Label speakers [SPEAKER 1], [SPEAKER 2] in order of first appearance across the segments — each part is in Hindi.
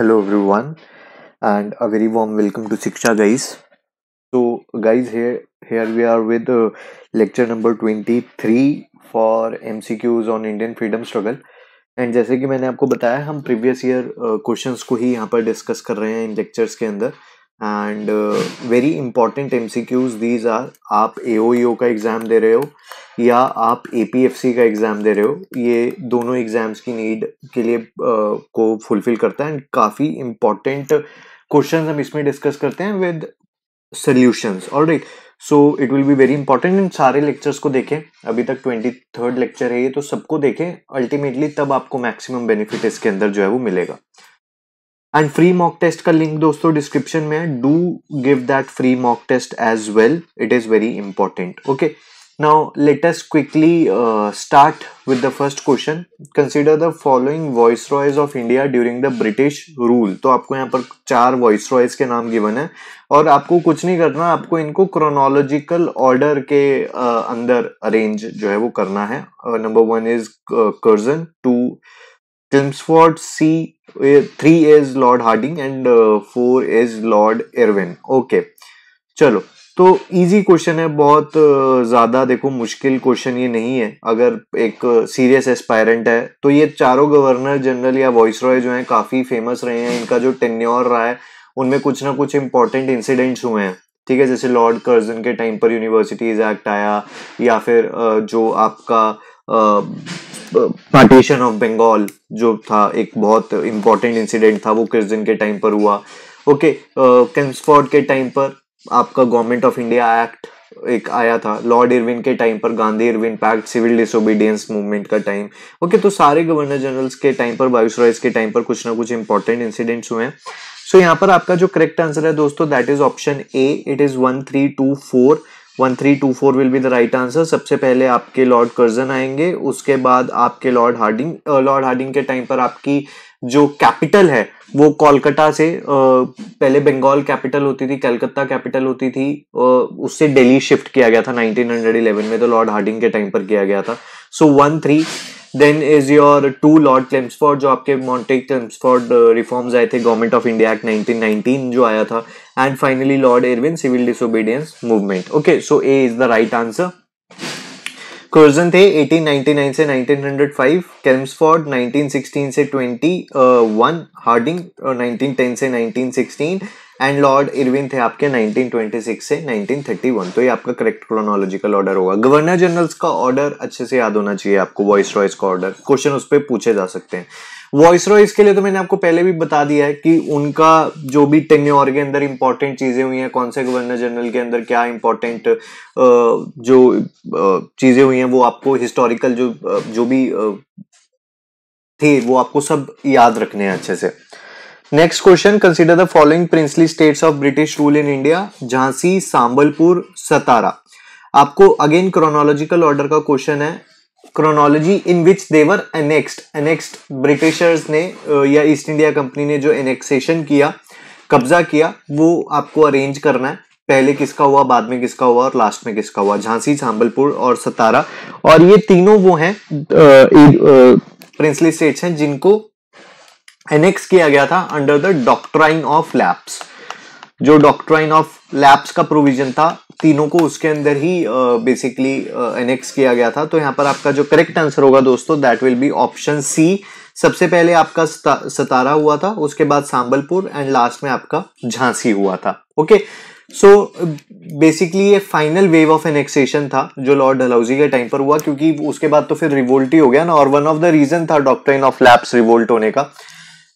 [SPEAKER 1] Hello everyone and a very warm welcome to Shiksha guys तो guys here here we are with lecture number twenty three for quiz on Indian freedom struggle and जैसे कि मैंने आपको बताया हम प्रीवियस ईयर क्वेश्चन को ही यहाँ पर डिस्कस कर रहे हैं इन लेक्चर्स के अंदर and very important M C Qs these are आप ए ओ ई ओ का एग्ज़ाम दे रहे हो या आप ए पी एफ सी का एग्ज़ाम दे रहे हो ये दोनों एग्ज़ाम्स की नीड के लिए uh, को फुलफिल करता है एंड काफ़ी इंपॉर्टेंट क्वेश्चन हम इसमें डिस्कस करते हैं विद सल्यूशंस और right so it will be very important इन सारे लेक्चर्स को देखें अभी तक ट्वेंटी थर्ड लेक्चर है ये तो सबको देखें अल्टीमेटली तब आपको मैक्सिमम बेनिफिट इसके अंदर जो है वो मिलेगा एंड फ्री मॉक टेस्ट का लिंक दोस्तों डिस्क्रिप्शन में है do give that free mock test as well it is very important okay now let us quickly uh, start with the first question. Consider the following viceroys of India during the British rule. तो आपको यहाँ पर चार वॉइस रॉयज के नाम गिवन है और आपको कुछ नहीं करना आपको इनको क्रोनोलॉजिकल ऑर्डर के uh, अंदर अरेंज जो है वो करना है number one is Curzon two Chelmsford C three is Lord Harding and uh, four is Lord Irwin. Okay, चलो तो इजी क्वेश्चन है बहुत uh, ज़्यादा देखो मुश्किल क्वेश्चन ये नहीं है अगर एक सीरियस uh, एस्पायरेंट है तो ये चारों गवर्नर जनरल या वॉइस रॉय जो हैं काफ़ी फेमस रहे हैं इनका जो टेन्योर रहा है उनमें कुछ ना कुछ इंपॉर्टेंट इंसिडेंट्स हुए हैं ठीक है जैसे लॉर्ड कर्जन के टाइम पर यूनिवर्सिटीज़ एक्ट आया या फिर जो आपका पार्टीशन ऑफ बंगाल जो था एक बहुत इंपॉर्टेंट इंसिडेंट था वो किस दिन के टाइम पर हुआ ओके कैंसफोर्ड uh, के टाइम पर आपका गवर्नमेंट ऑफ इंडिया एक्ट एक आया था लॉर्ड इरविन के टाइम पर Gandhi Irwin pact civil disobedience movement का टाइम ओके तो सारे गवर्नर जनरल्स के टाइम पर वाइसरॉयज के टाइम पर कुछ ना कुछ इंपॉर्टेंट इंसिडेंट्स हुए हैं सो so, यहाँ पर आपका जो करेक्ट आंसर है दोस्तों that is option A it is one three two four one three two four will be the right answer सबसे पहले आपके लॉर्ड कर्जन आएंगे उसके बाद आपके लॉर्ड हार्डिंग लॉर्ड हार्डिंग के टाइम पर आपकी जो कैपिटल है वो कोलकाता से पहले बंगाल कैपिटल होती थी कलकत्ता कैपिटल होती थी उससे दिल्ली शिफ्ट किया गया था 1911 में तो लॉर्ड हार्डिंग के टाइम पर किया गया था so one three then is your two Lord Chelmsford जो आपके मॉन्टेक क्लेम्सफोर्ड रिफॉर्म्स आए थे गवर्नमेंट ऑफ इंडिया एक्ट 1919 जो आया था and finally Lord Irwin civil disobedience movement okay so A is the right answer question थे 1899 से 1905 केम्सफोर्ड 1916 से 21 हार्डिंग 1910 से 1916 एंड लॉर्ड इरविन थे आपके 1926 से 1931 तो ये आपका करेक्ट क्रोनोलॉजिकल ऑर्डर होगा गवर्नर जनरल्स का ऑर्डर अच्छे से याद होना चाहिए आपको वॉइस रॉयस का ऑर्डर क्वेश्चन उस पर पूछे जा सकते हैं वॉइस रॉयस के लिए तो मैंने आपको पहले भी बता दिया है कि उनका जो भी टेन्योर के अंदर इंपॉर्टेंट चीज़ें हुई हैं कौन से गवर्नर जनरल के अंदर क्या इंपॉर्टेंट जो चीज़ें हुई हैं वो आपको हिस्टोरिकल जो जो भी थे वो आपको सब याद रखने हैं अच्छे से next question consider the following princely states of British rule in India Jhansi Sambalpur Satara आपको अगेन क्रोनोलॉजिकल ऑर्डर का क्वेश्चन है chronology in which they were annexed annexed Britishers ने या ईस्ट इंडिया कंपनी ने जो एनेक्सेशन किया कब्जा किया वो आपको अरेंज करना है पहले किसका हुआ बाद में किसका हुआ और लास्ट में किसका हुआ झांसी सांबलपुर और सतारा और ये तीनों वो हैं प्रिंसली स्टेट्स हैं जिनको एनेक्स किया गया था under the doctrine of lapse जो डॉक्ट्राइन ऑफ लैप्स का प्रोविजन था तीनों को उसके अंदर ही बेसिकली uh, एनेक्स uh, किया गया था तो यहाँ पर आपका जो करेक्ट आंसर होगा दोस्तों that will be option C सबसे पहले आपका सतारा हुआ था उसके बाद सांबलपुर एंड लास्ट में आपका झांसी हुआ था ओके सो बेसिकली ये फाइनल वेव ऑफ एनेक्सेशन था जो लॉर्ड डलाउजी के टाइम पर हुआ क्योंकि उसके बाद तो फिर रिवोल्ट ही हो गया ना और वन ऑफ द रीजन था डॉक्ट्राइन ऑफ लैप्स रिवोल्ट होने का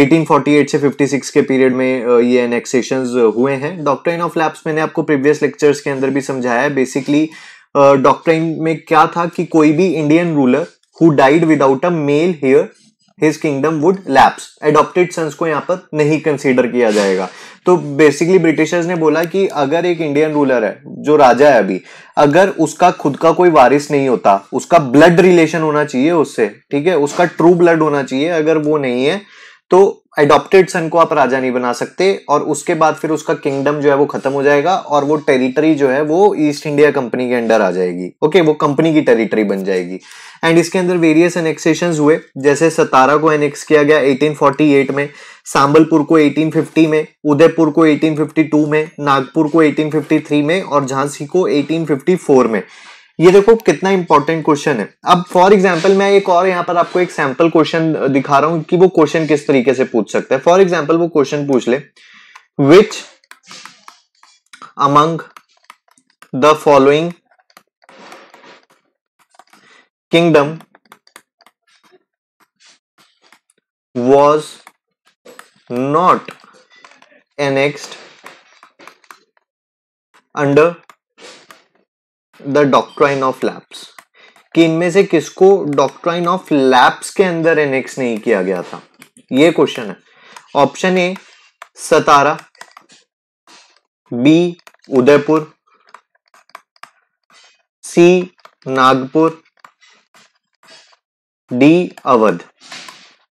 [SPEAKER 1] 1848 से 56 के पीरियड में ये एनेक्सेशन हुए हैं डॉक्ट्राइन ऑफ लैप्स मैंने आपको प्रीवियस लेक्चर्स के अंदर भी समझाया है बेसिकली डॉक्ट्राइन में क्या था कि कोई भी Indian ruler who died without a male heir his kingdom would lapse adopted sons को यहाँ पर नहीं कंसिडर किया जाएगा तो बेसिकली ब्रिटिशर्स ने बोला कि अगर एक इंडियन रूलर है जो राजा है अभी अगर उसका खुद का कोई वारिस नहीं होता उसका ब्लड रिलेशन होना चाहिए उससे ठीक है उसका ट्रू ब्लड होना चाहिए अगर वो नहीं है तो एडॉप्टेड सन को आप राजा नहीं बना सकते और उसके बाद फिर उसका किंगडम जो है वो खत्म हो जाएगा और वो टेरिटरी जो है वो ईस्ट इंडिया कंपनी के अंडर आ जाएगी ओके वो कंपनी की टेरिटरी बन जाएगी एंड इसके अंदर वेरियस एनेक्सेशन हुए जैसे सतारा को एनेक्स किया गया 1848 में सांबलपुर को 1850 में उदयपुर को 1852 में नागपुर को 1853 में और झांसी को 1854 में ये देखो कितना इंपॉर्टेंट क्वेश्चन है अब फॉर एग्जाम्पल मैं एक और यहाँ पर आपको एक सैंपल क्वेश्चन दिखा रहा हूं कि वो क्वेश्चन किस तरीके से पूछ सकते हैं फॉर एग्जाम्पल वो क्वेश्चन पूछ ले which among the following kingdom was not annexed under the doctrine of lapse कि इनमें से किसको डॉक्ट्राइन ऑफ लैप्स के अंदर एनेक्स नहीं किया गया था ये क्वेश्चन है option A Satara B Udaipur C Nagpur D Awadh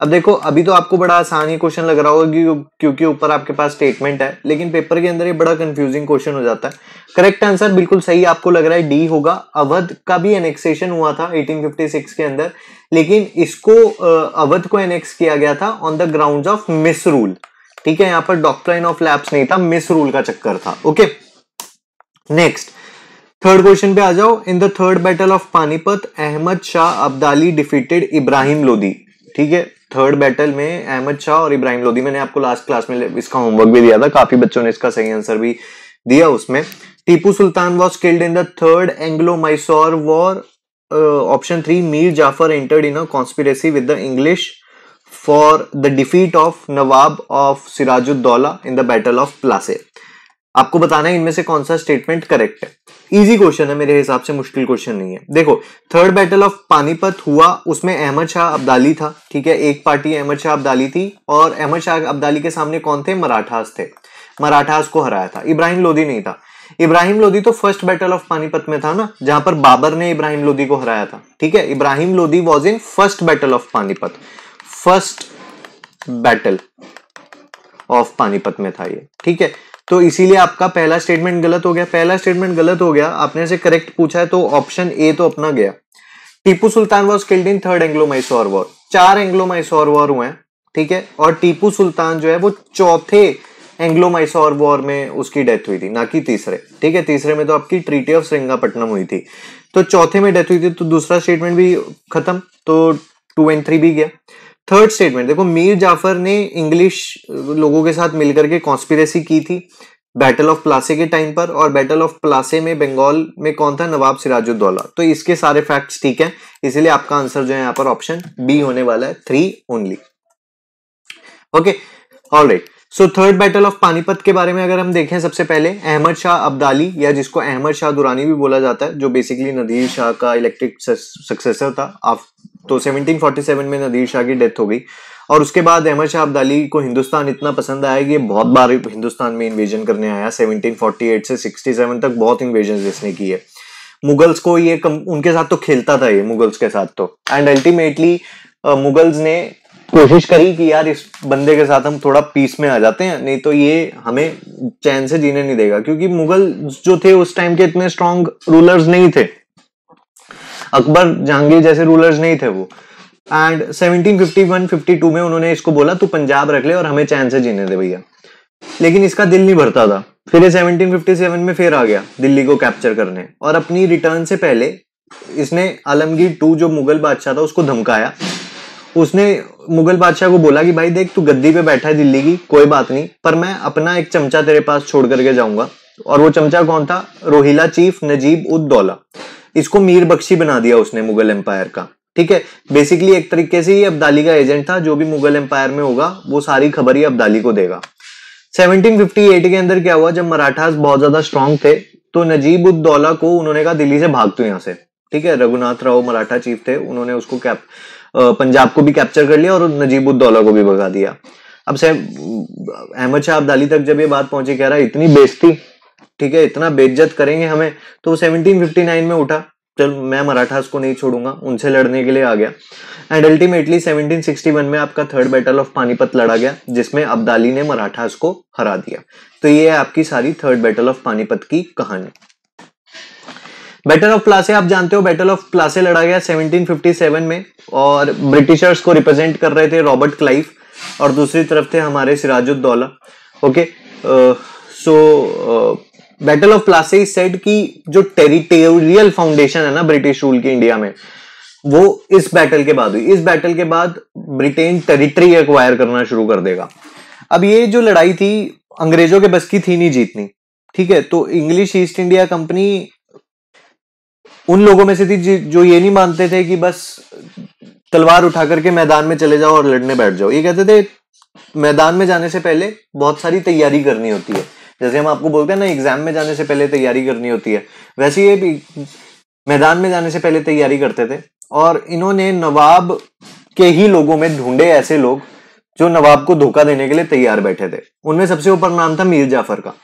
[SPEAKER 1] अब देखो अभी तो आपको बड़ा आसान ही क्वेश्चन लग रहा होगा क्योंकि ऊपर आपके पास स्टेटमेंट है लेकिन पेपर के अंदर ये बड़ा कंफ्यूजिंग क्वेश्चन हो जाता है करेक्ट आंसर बिल्कुल सही आपको लग रहा है डी होगा अवध का भी एनेक्सेशन हुआ था 1856 के अंदर लेकिन इसको अवध को एनेक्स किया गया था on the ground of misrule ठीक है यहाँ पर डॉक्ट्राइन ऑफ लैब्स नहीं था मिस रूल का चक्कर था ओके नेक्स्ट थर्ड क्वेश्चन पे आ जाओ in the third battle of Panipat Ahmad Shah Abdali defeated Ibrahim Lodhi ठीक है थर्ड बैटल में अहमद शाह और इब्राहिम लोधी मैंने आपको लास्ट क्लास में इसका होमवर्क भी दिया था काफी बच्चों ने इसका सही आंसर भी दिया उसमें Tipu Sultan was killed in the third Anglo Mysore war option three Mir Jafar entered in a conspiracy with the English for the defeat of Nawab of Sirajuddaulah in the battle of Plassey आपको बताना है इनमें से कौन सा स्टेटमेंट करेक्ट है इजी क्वेश्चन है मेरे हिसाब से मुश्किल क्वेश्चन नहीं है देखो थर्ड बैटल ऑफ पानीपत हुआ उसमें अहमद शाह अब्दाली था ठीक है एक पार्टी अहमद शाह अब्दाली थी और अहमद शाह अब्दाली के सामने कौन थे मराठास थे मराठास को हराया था इब्राहिम लोधी नहीं था इब्राहिम लोधी तो फर्स्ट बैटल ऑफ पानीपत में था ना जहां पर बाबर ने इब्राहिम लोधी को हराया था ठीक है Ibrahim Lodhi was in first battle of Panipat first battle of Panipat में था ये ठीक है तो इसीलिए आपका पहला स्टेटमेंट गलत हो गया पहला स्टेटमेंट गलत हो गया आपने से करेक्ट पूछा है तो ऑप्शन ए तो अपना गया Tipu Sultan was killed in third Anglo Mysore war चार एंग्लो मैसोर वॉर हुए ठीक है और टीपू सुल्तान जो है वो चौथे एंग्लो मैसोर वॉर में उसकी डेथ हुई थी ना कि तीसरे ठीक है तीसरे में तो आपकी ट्रीटी ऑफ श्रृंगापट्टनम हुई थी तो चौथे में डेथ हुई थी तो दूसरा स्टेटमेंट भी खत्म तो टू एंड थ्री भी गया थर्ड स्टेटमेंट देखो मीर जाफर ने इंग्लिश लोगों के साथ मिलकर के कॉन्स्पिरेसी की थी बैटल ऑफ प्लासे के टाइम पर और बैटल ऑफ प्लासे में बंगाल में कौन था नवाब सिराजुद्दौला तो इसके सारे फैक्ट्स ठीक है इसलिए आपका आंसर जो है यहाँ पर ऑप्शन बी होने वाला है three only okay right so third battle of Panipat के बारे में अगर हम देखें सबसे पहले अहमद शाह अब्दाली या जिसको अहमद शाह दुरानी भी बोला जाता है जो बेसिकली नदीर शाह का इलेक्ट्रिक सक्सेसर था तो 1747 में नदीर शाह की डेथ हो गई और उसके बाद अहमद शाह अब्दाली को हिंदुस्तान इतना पसंद आया कि ये बहुत बार हिंदुस्तान में इन्वेजन करने आया 1748 से 67 तक बहुत इन्वेजन इसने किए मुगल्स को ये कम, उनके साथ तो खेलता था ये मुगल्स के साथ तो एंड अल्टीमेटली मुगल्स ने कोशिश करी कि यार इस बंदे के साथ हम थोड़ा पीस में आ जाते हैं नहीं तो ये हमें चैन से जीने नहीं देगा क्योंकि मुगल जो थे उस टाइम के इतने स्ट्रांग रूलर्स नहीं थे अकबर जहांगीर जैसे रूलर्स नहीं थे वो एंड 1751 52 में उन्होंने इसको बोला तू पंजाब रख ले और हमें चैन से जीने दे भैया लेकिन इसका दिल नहीं भरता था फिर ये 1757 में फिर आ गया दिल्ली को कैप्चर करने और अपनी रिटर्न से पहले इसने आलमगीर टू जो मुगल बादशाह था उसको धमकाया उसने मुगल बादशाह को बोला कि भाई देख तू गद्दी पे बैठा है दिल्ली की कोई बात नहीं पर मैं अपना एक चमचा तेरे पास छोड़ करके जाऊंगा और वो चमचा कौन था रोहिला चीफ नजीब उद दौला इसको मीर बख्शी बना दिया उसने मुगल एम्पायर का ठीक है बेसिकली एक तरीके से ही अब्दाली का एजेंट था जो भी मुगल एम्पायर में होगा वो सारी खबर ही अब्दाली को देगा 1758 के अंदर क्या हुआ जब मराठास बहुत ज्यादा स्ट्रांग थे तो नजीब उद्दौला को उन्होंने कहा दिल्ली से भाग तो यहां से ठीक है रघुनाथ राव मराठा चीफ थे उन्होंने उसको कैप पंजाब को भी कैप्चर कर लिया और नजीब उद्दौला को भी भगा दिया अब से अहमद शाह अब्दाली तक जब ये बात पहुंची कह रहा है इतनी बेजती ठीक है इतना बेज्जत करेंगे हमें तो वो 1759 में उठा चल मैं मराठास को नहीं छोड़ूंगा उनसे लड़ने के लिए आ गया एंड अल्टीमेटली 1761 में आपका थर्ड बैटल ऑफ पानीपत लड़ा गया जिसमें अब्दाली ने मराठास को हरा दिया तो ये है आपकी सारी थर्ड बैटल ऑफ पानीपत की कहानी बैटल ऑफ प्लासे आप जानते हो बैटल ऑफ प्लासे लड़ा गया 1757 में और ब्रिटिशर्स को रिप्रेजेंट कर रहे थे रॉबर्ट क्लाइफ और दूसरी तरफ थे हमारे Sirajuddaulah okay so battle of Plassey set की जो टेरिटोरियल फाउंडेशन है ना ब्रिटिश रूल की इंडिया में वो इस बैटल के बाद हुई इस बैटल के बाद ब्रिटेन टेरिटरी एक्वायर करना शुरू कर देगा अब ये जो लड़ाई थी अंग्रेजों के बस की थी नहीं जीतनी ठीक है तो इंग्लिश ईस्ट इंडिया कंपनी उन लोगों में से थी जो ये नहीं मानते थे कि बस तलवार उठा करके मैदान में चले जाओ और लड़ने बैठ जाओ ये कहते थे मैदान में जाने से पहले बहुत सारी तैयारी करनी होती है जैसे हम आपको बोलते हैं ना एग्जाम में जाने से पहले तैयारी करनी होती है वैसे ये भी मैदान में जाने से पहले तैयारी करते थे और इन्होंने नवाब के ही लोगों में ढूंढे ऐसे लोग जो नवाब को धोखा देने के लिए तैयार बैठे थे उनमें सबसे ऊपर नाम था मीर जाफर का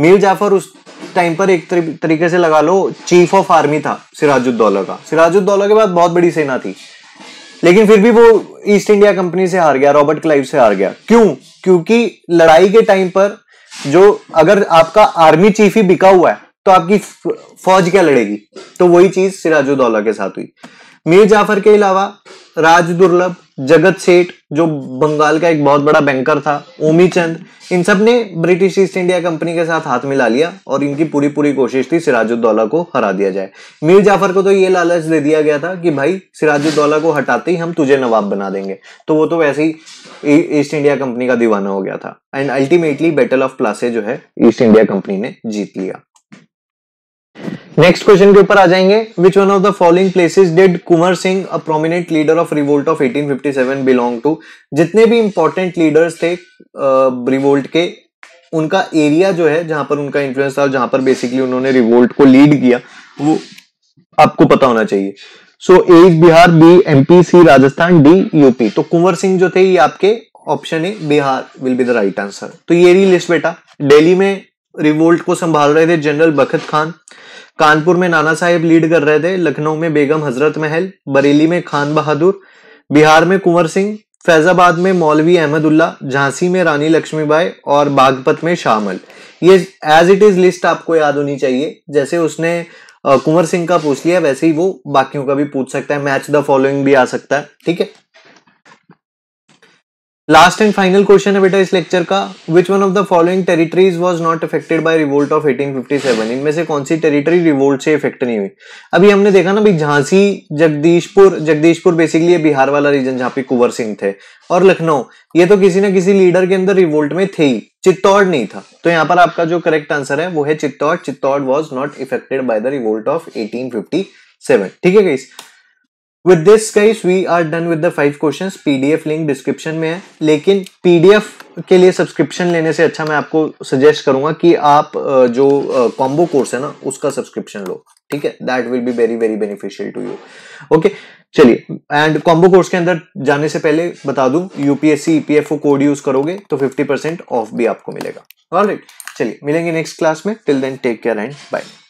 [SPEAKER 1] मीर जाफर उस टाइम पर एक तरीके से लगा लो चीफ ऑफ आर्मी था सिराजुद्दौला का सिराजुद्दौला के बाद बहुत बड़ी सेना थी लेकिन फिर भी वो ईस्ट इंडिया कंपनी से हार गया रॉबर्ट क्लाइव से हार गया क्यों क्योंकि लड़ाई के टाइम पर जो अगर आपका आर्मी चीफ ही बिका हुआ है तो आपकी फौज क्या लड़ेगी तो वही चीज सिराजुद्दौला के साथ हुई मीर जाफर के अलावा राज दुर्लभ जगत सेठ जो बंगाल का एक बहुत बड़ा बैंकर था ओमी चंद इन सब ने ब्रिटिश ईस्ट इंडिया कंपनी के साथ हाथ मिला लिया और इनकी पूरी पूरी कोशिश थी सिराजुद्दौला को हरा दिया जाए मीर जाफर को तो ये लालच दे दिया गया था कि भाई सिराजुद्दौला को हटाते ही हम तुझे नवाब बना देंगे तो वो तो वैसे ही ईस्ट इंडिया कंपनी का दीवाना हो गया था and ultimately battle of Plassey जो है ईस्ट इंडिया कंपनी ने जीत लिया नेक्स्ट क्वेश्चन के ऊपर आ जाएंगे which one of the following places did Kunwar Singh a prominent leader of revolt of 1857 belong to जितने भी इंपॉर्टेंट लीडर्स थे रिवोल्ट uh, के उनका एरिया जो है जहां पर उनका इंफ्लुएंस था जहां पर बेसिकली उन्होंने रिवोल्ट को लीड किया वो आपको पता होना चाहिए so A Bihar B M C Rajasthan D UP तो कुंवर सिंह जो थे ये आपके option A Bihar will be the right answer तो ये रही लिस्ट बेटा डेली में रिवोल्ट को संभाल रहे थे जनरल बखत खान कानपुर में नाना साहेब लीड कर रहे थे लखनऊ में बेगम हजरत महल बरेली में खान बहादुर बिहार में कुंवर सिंह फैजाबाद में मौलवी अहमदुल्ला झांसी में रानी लक्ष्मीबाई और बागपत में शामल ये एज इट इज लिस्ट आपको याद होनी चाहिए जैसे उसने कुंवर सिंह का पूछ लिया वैसे ही वो बाकियों का भी पूछ सकता है मैच द फॉलोइंग भी आ सकता है ठीक है लास्ट एंड फाइनल क्वेश्चन है बेटा इस लेक्चर का which one of the following territories was not affected by revolt of 1857 इनमें से कौन सी टेरिटरी रिवोल्ट से इफेक्ट नहीं हुई अभी हमने देखा ना भाई झांसी जगदीशपुर जगदीशपुर बेसिकली बिहार वाला रीजन जहां पे कुंवर सिंह थे और लखनऊ ये तो किसी ना किसी लीडर के अंदर रिवोल्ट में थे ही चित्तौड़ नहीं था तो यहाँ पर आपका जो करेक्ट आंसर है वो है Chittor Chittor was not affected by the revolt of eighteen ठीक है with this guys we are done with the five questions PDF link description में है लेकिन पीडीएफ के लिए सब्सक्रिप्शन लेने से अच्छा मैं आपको सजेस्ट करूंगा कि आप जो कॉम्बो कोर्स है ना उसका सब्सक्रिप्शन लो ठीक है that will be very very beneficial to you okay चलिए एंड कॉम्बो कोर्स के अंदर जाने से पहले बता दूं यूपीएससी ईपीएफओ कोड यूज करोगे तो 50% ऑफ भी आपको मिलेगा ऑलराइट चलिए मिलेंगे नेक्स्ट क्लास में till then take care and bye